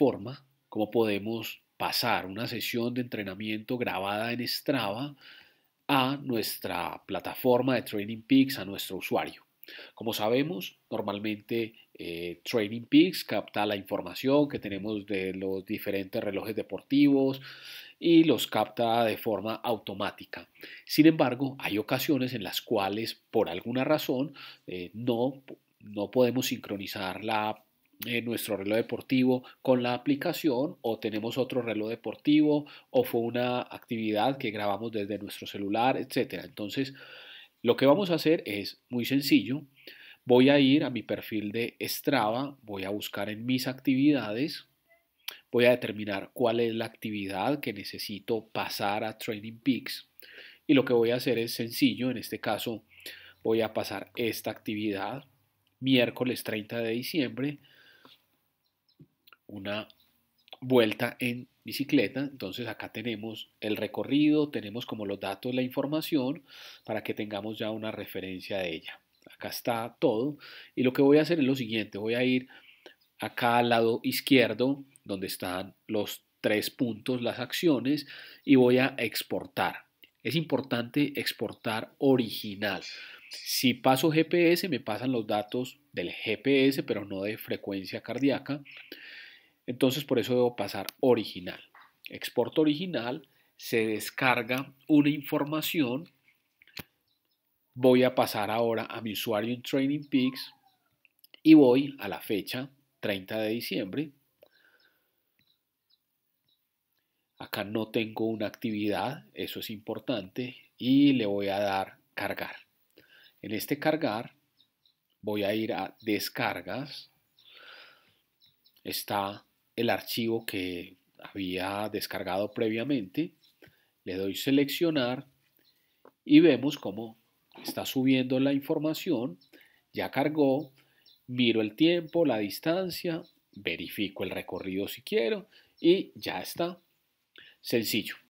forma, cómo podemos pasar una sesión de entrenamiento grabada en Strava a nuestra plataforma de Training Peaks, a nuestro usuario. Como sabemos, normalmente eh, Training Peaks capta la información que tenemos de los diferentes relojes deportivos y los capta de forma automática. Sin embargo, hay ocasiones en las cuales, por alguna razón, eh, no, no podemos sincronizar la nuestro reloj deportivo con la aplicación o tenemos otro reloj deportivo o fue una actividad que grabamos desde nuestro celular, etcétera. Entonces, lo que vamos a hacer es muy sencillo. Voy a ir a mi perfil de Strava, voy a buscar en mis actividades, voy a determinar cuál es la actividad que necesito pasar a Training Peaks y lo que voy a hacer es sencillo, en este caso voy a pasar esta actividad miércoles 30 de diciembre una vuelta en bicicleta. Entonces acá tenemos el recorrido, tenemos como los datos, la información para que tengamos ya una referencia de ella. Acá está todo y lo que voy a hacer es lo siguiente, voy a ir acá al lado izquierdo donde están los tres puntos, las acciones y voy a exportar. Es importante exportar original. Si paso GPS me pasan los datos del GPS pero no de frecuencia cardíaca entonces por eso debo pasar original. Exporto original, se descarga una información. Voy a pasar ahora a mi usuario en Training Peaks y voy a la fecha 30 de diciembre. Acá no tengo una actividad, eso es importante, y le voy a dar cargar. En este cargar voy a ir a descargas. Está el archivo que había descargado previamente, le doy seleccionar y vemos cómo está subiendo la información, ya cargó, miro el tiempo, la distancia, verifico el recorrido si quiero y ya está. Sencillo.